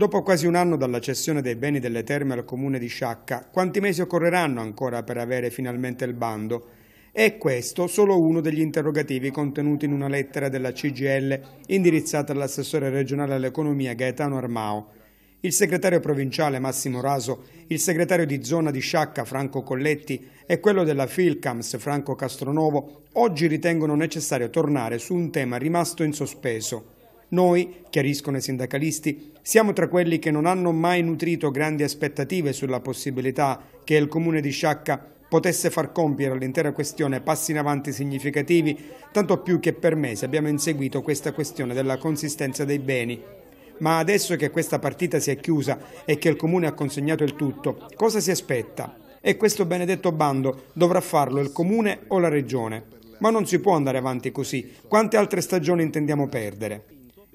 Dopo quasi un anno dalla cessione dei beni delle terme al comune di Sciacca, quanti mesi occorreranno ancora per avere finalmente il bando? È questo solo uno degli interrogativi contenuti in una lettera della CGL indirizzata all'assessore regionale all'economia Gaetano Armao. Il segretario provinciale Massimo Raso, il segretario di zona di Sciacca Franco Colletti e quello della Filcams Franco Castronovo oggi ritengono necessario tornare su un tema rimasto in sospeso. Noi, chiariscono i sindacalisti, siamo tra quelli che non hanno mai nutrito grandi aspettative sulla possibilità che il comune di Sciacca potesse far compiere all'intera questione passi in avanti significativi, tanto più che per mesi abbiamo inseguito questa questione della consistenza dei beni. Ma adesso che questa partita si è chiusa e che il Comune ha consegnato il tutto, cosa si aspetta? E questo benedetto bando dovrà farlo il Comune o la Regione? Ma non si può andare avanti così. Quante altre stagioni intendiamo perdere?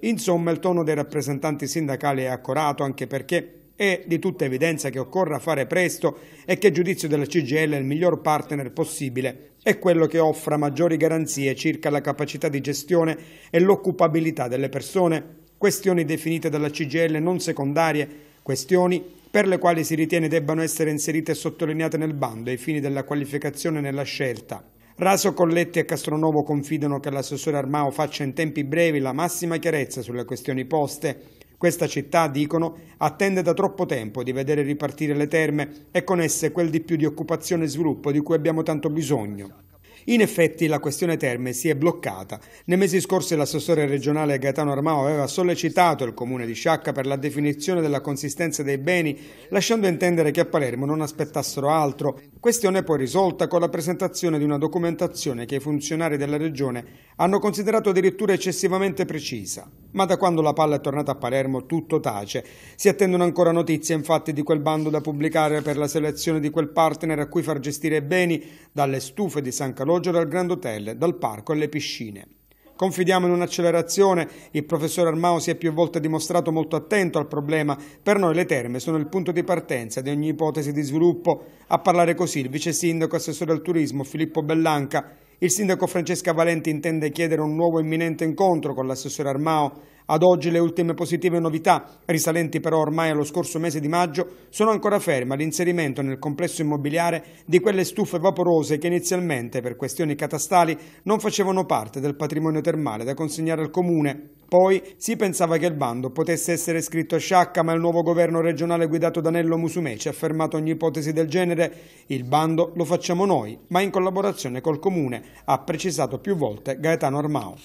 Insomma, il tono dei rappresentanti sindacali è accorato anche perché è di tutta evidenza che occorra fare presto e che il giudizio della CGL è il miglior partner possibile è quello che offra maggiori garanzie circa la capacità di gestione e l'occupabilità delle persone, questioni definite dalla CGL non secondarie, questioni per le quali si ritiene debbano essere inserite e sottolineate nel bando ai fini della qualificazione nella scelta Raso Colletti e Castronovo confidano che l'assessore Armao faccia in tempi brevi la massima chiarezza sulle questioni poste. Questa città, dicono, attende da troppo tempo di vedere ripartire le terme e con esse quel di più di occupazione e sviluppo di cui abbiamo tanto bisogno. In effetti la questione terme si è bloccata. Nei mesi scorsi l'assessore regionale Gaetano Armao aveva sollecitato il comune di Sciacca per la definizione della consistenza dei beni, lasciando intendere che a Palermo non aspettassero altro. Questione poi risolta con la presentazione di una documentazione che i funzionari della regione hanno considerato addirittura eccessivamente precisa ma da quando la palla è tornata a Palermo tutto tace. Si attendono ancora notizie infatti di quel bando da pubblicare per la selezione di quel partner a cui far gestire beni dalle stufe di San Calogero al Grand Hotel, dal parco alle piscine. Confidiamo in un'accelerazione, il professor Armao si è più volte dimostrato molto attento al problema, per noi le terme sono il punto di partenza di ogni ipotesi di sviluppo. A parlare così il vice sindaco assessore al turismo Filippo Bellanca, il sindaco Francesca Valenti intende chiedere un nuovo imminente incontro con l'assessore Armao ad oggi le ultime positive novità, risalenti però ormai allo scorso mese di maggio, sono ancora ferme all'inserimento nel complesso immobiliare di quelle stufe vaporose che inizialmente, per questioni catastali, non facevano parte del patrimonio termale da consegnare al comune. Poi si pensava che il bando potesse essere scritto a sciacca, ma il nuovo governo regionale guidato da Nello Musumeci ha fermato ogni ipotesi del genere. Il bando lo facciamo noi, ma in collaborazione col comune, ha precisato più volte Gaetano Armao.